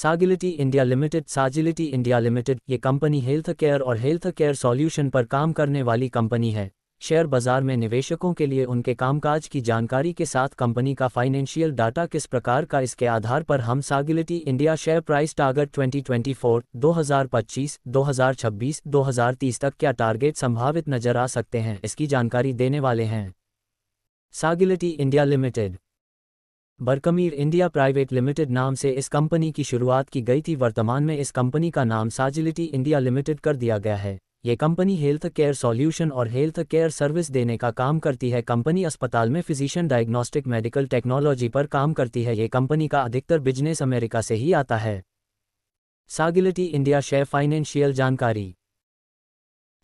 सागिलिटी India limited Sagility India limited ये company health care और health care solution पर काम करने वाली कंपनी है शेयर बाजार में निवेशकों के लिए उनके कामकाज की जानकारी के साथ कंपनी का फाइनेंशियल डाटा किस प्रकार का इसके आधार पर हम Sagility India share price target 2024, 2025, 2026, 2030 तक क्या टारगेट संभावित नजर आ सकते हैं इसकी जानकारी देने वाले हैं Sagility India limited Berkmeer India private limited नाम से इस कंपनी की शुरुआत की गई थी वर्तमान में इस कंपनी का नाम साजिलिटी इंडिया लिमिटेड कर दिया गया है ये कंपनी हेल्थ केयर सॉल्यूशन और हेल्थ केयर सर्विस देने का काम करती है कंपनी अस्पताल में फिजिशियन डायग्नोस्टिक मेडिकल टेक्नोलॉजी पर काम करती है ये कंपनी का अधिकतर बिजनेस अमेरिका से ही आता है सागिलिटी इंडिया शेयर फाइनेंशियल जानकारी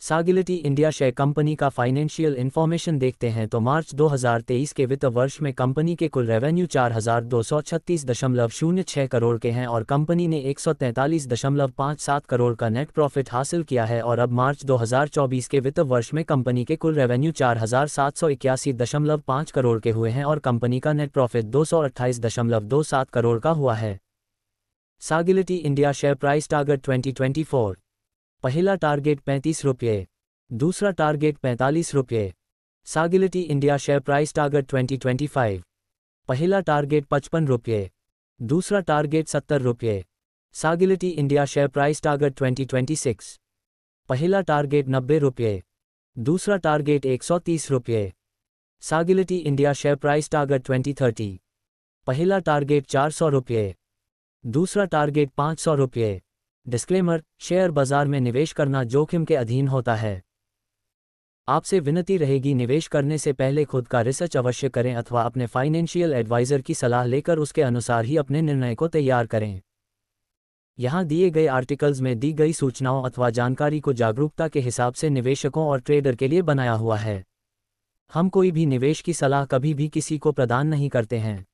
सागिलिटी इंडिया शेयर कंपनी का फाइनेंशियल इन्फॉर्मेशन देखते हैं तो मार्च 2023 के वित्त वर्ष में कंपनी के कुल रेवेन्यू चार हजार दो सौ छत्तीस दशमलव शून्य छः करोड़ के हैं और कंपनी ने एक सौ तैंतालीस दशमलव पाँच सात करोड़ का नेट प्रॉफिट हासिल किया है और अब मार्च 2024 के वित्त वर्ष में कंपनी के कुल रेवेन्यू चार हजार सात सौ इक्यासी दशमलव पाँच करोड़ के हुए हैं और कंपनी का नेट प्रॉफिट दो सौ अट्ठाईस दशमलव दो सात करोड़ का हुआ है Sagility India share price target twenty twenty four पहला टारगेट पैंतीस रुपये दूसरा टारगेट पैंतालीस रुपये Sagility India share price target 2025 पहला टारगेट पचपन रुपये दूसरा टारगेट सत्तर रुपये Sagility India share price target 2026 पहला टारगेट नब्बे रुपये दूसरा टारगेट एक सौ तीस रुपये Sagility India share price target 2030 पहला टारगेट चार सौ रुपये दूसरा टारगेट पाँच सौ रुपये डिस्क्लेमर शेयर बाजार में निवेश करना जोखिम के अधीन होता है आपसे विनती रहेगी निवेश करने से पहले खुद का रिसर्च अवश्य करें अथवा अपने फाइनेंशियल एडवाइजर की सलाह लेकर उसके अनुसार ही अपने निर्णय को तैयार करें यहां दिए गए आर्टिकल्स में दी गई सूचनाओं अथवा जानकारी को जागरूकता के हिसाब से निवेशकों और ट्रेडर के लिए बनाया हुआ है हम कोई भी निवेश की सलाह कभी भी किसी को प्रदान नहीं करते हैं